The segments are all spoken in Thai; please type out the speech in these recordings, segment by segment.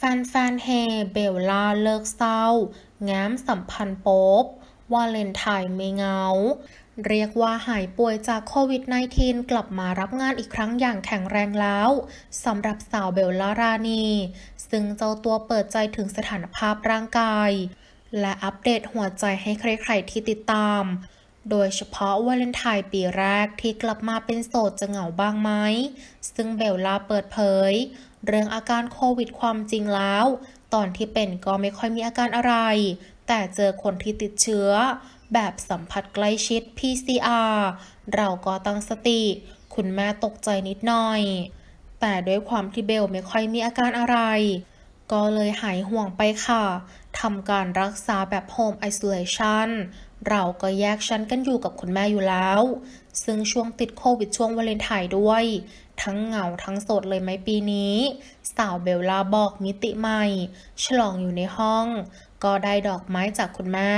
แฟนนเฮเบลล่าเลิกเศร้าง้มสัมพันธ์โป๊บวาเลนไทน์ไม่เงาเรียกว่าหายป่วยจากโควิด -19 กลับมารับงานอีกครั้งอย่างแข็งแรงแล้วสำหรับสาวเบลล่ารานีซึ่งเจ้าตัวเปิดใจถึงสถานภาพร่างกาย และอัปเดตหัวใจให้ใครๆที่ติดตาม โดยเฉพาะวาเลนไทน์ปีแรกที่กลับมาเป็นโสดจะเหงาบ้างไหมซึ่งเบลล่าเปิดเผยเรื่องอาการโควิดความจริงแล้ว ตอนที่เป็นก็ไม่ค่อยมีอาการอะไร แต่เจอคนที่ติดเชื้อ แบบสัมผัสใกล้ชิด PCR เราก็ตั้งสติ คุณแม่ตกใจนิดหน่อย แต่ด้วยความที่เบลไม่ค่อยมีอาการอะไร ก็เลยหายห่วงไปค่ะทำการรักษาแบบ Home Isolation เราก็แยกชั้นกันอยู่กับคุณแม่อยู่แล้ว ซึ่งช่วงติดโควิดช่วงวาเลนไทน์ด้วย ทั้งเหงาทั้งโสดเลยไหมปีนี้ สาวเบลลาบอกมิติใหม่ ฉลองอยู่ในห้อง ก็ได้ดอกไม้จากคุณแม่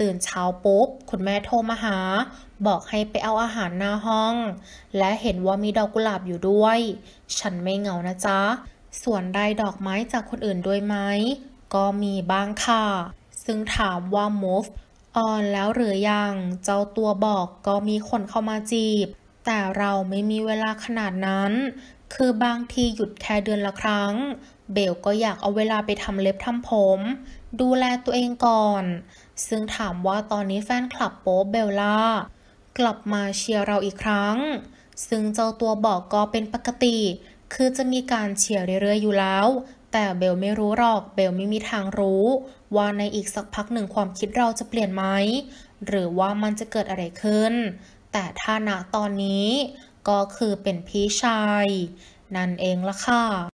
ตื่นเช้าปุ๊บ คุณแม่โทรมาหา บอกให้ไปเอาอาหารหน้าห้อง และเห็นว่ามีดอกกุหลาบอยู่ด้วย ฉันไม่เหงานะจ๊ะ ส่วนได้ดอกไม้จากคนอื่นด้วยไหมก็มีบ้างค่ะ ซึ่งถามว่า move ออนแล้วหรือยังเจ้าตัวบอกก็มีคนเข้ามาจีบ แต่เราไม่มีเวลาขนาดนั้น คือบางทีหยุดแค่เดือนละครั้ง เบลก็อยากเอาเวลาไปทำเล็บทำผม ดูแลตัวเองก่อน ซึ่งถามว่าตอนนี้แฟนคลับโป๊เบลล่ากลับมาเชียร์เราอีกครั้ง ซึ่งเจ้าตัวบอกก็เป็นปกติ คือจะมีการเชียร์เรื่อยๆ อยู่แล้วแต่เบลไม่รู้หรอกเบลไม่มีทางรู้ว่าในอีกสักพักหนึ่งความคิดเราจะเปลี่ยนไหม หรือว่ามันจะเกิดอะไรขึ้น แต่ถ้าณตอนนี้ก็คือเป็นพี่ชาย นั่นเองละค่ะ